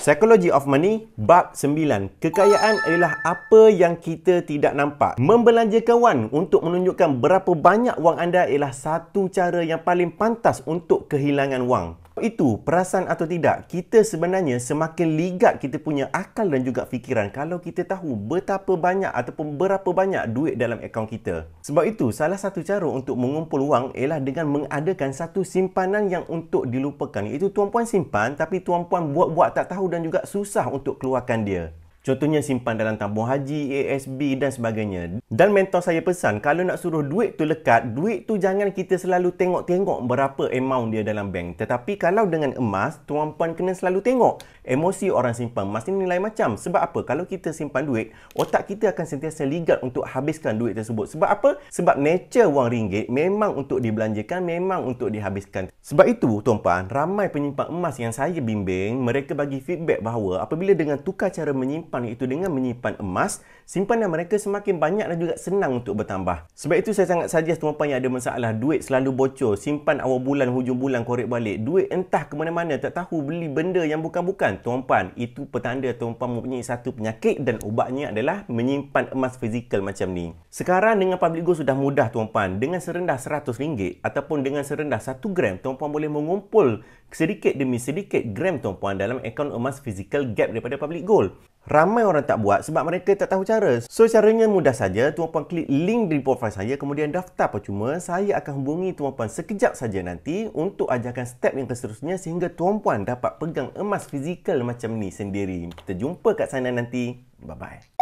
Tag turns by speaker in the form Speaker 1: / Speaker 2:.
Speaker 1: Psychology of Money, bab 9. Kekayaan adalah apa yang kita tidak nampak. Membelanjakan wan untuk menunjukkan berapa banyak wang anda ialah satu cara yang paling pantas untuk kehilangan wang itu perasan atau tidak kita sebenarnya semakin ligat kita punya akal dan juga fikiran kalau kita tahu betapa banyak ataupun berapa banyak duit dalam akaun kita sebab itu salah satu cara untuk mengumpul wang ialah dengan mengadakan satu simpanan yang untuk dilupakan iaitu tuan puan simpan tapi tuan puan buat-buat tak tahu dan juga susah untuk keluarkan dia Contohnya simpan dalam tabung haji, ASB dan sebagainya. Dan mentor saya pesan, kalau nak suruh duit tu lekat, duit tu jangan kita selalu tengok-tengok berapa amount dia dalam bank. Tetapi kalau dengan emas, tuan puan kena selalu tengok emosi orang simpan emas ni nilai macam. Sebab apa? Kalau kita simpan duit, otak kita akan sentiasa ligat untuk habiskan duit tersebut. Sebab apa? Sebab nature wang ringgit memang untuk dibelanjakan, memang untuk dihabiskan. Sebab itu, tuan puan, ramai penyimpan emas yang saya bimbing, mereka bagi feedback bahawa apabila dengan tukar cara menyimpan menyimpan iaitu dengan menyimpan emas, simpanan mereka semakin banyak dan juga senang untuk bertambah. Sebab itu saya sangat suggest tuan-puan yang ada masalah duit selalu bocor, simpan awal bulan hujung bulan korek balik, duit entah ke mana-mana tak tahu beli benda yang bukan-bukan. Tuan-puan, itu petanda tuan-puan mempunyai satu penyakit dan ubatnya adalah menyimpan emas fizikal macam ni. Sekarang dengan public gold sudah mudah tuan-puan, dengan serendah RM100 ataupun dengan serendah 1 gram, tuan-puan boleh mengumpul sedikit demi sedikit gram tuan-puan dalam akaun emas fizikal gap daripada public gold. Ramai orang tak buat sebab mereka tak tahu cara. So caranya mudah saja, tuan puan klik link di profile saya kemudian daftar percuma. Saya akan hubungi tuan puan sekejap saja nanti untuk ajarkan step yang seterusnya sehingga tuan puan dapat pegang emas fizikal macam ni sendiri. Kita jumpa kat sana nanti. Bye bye.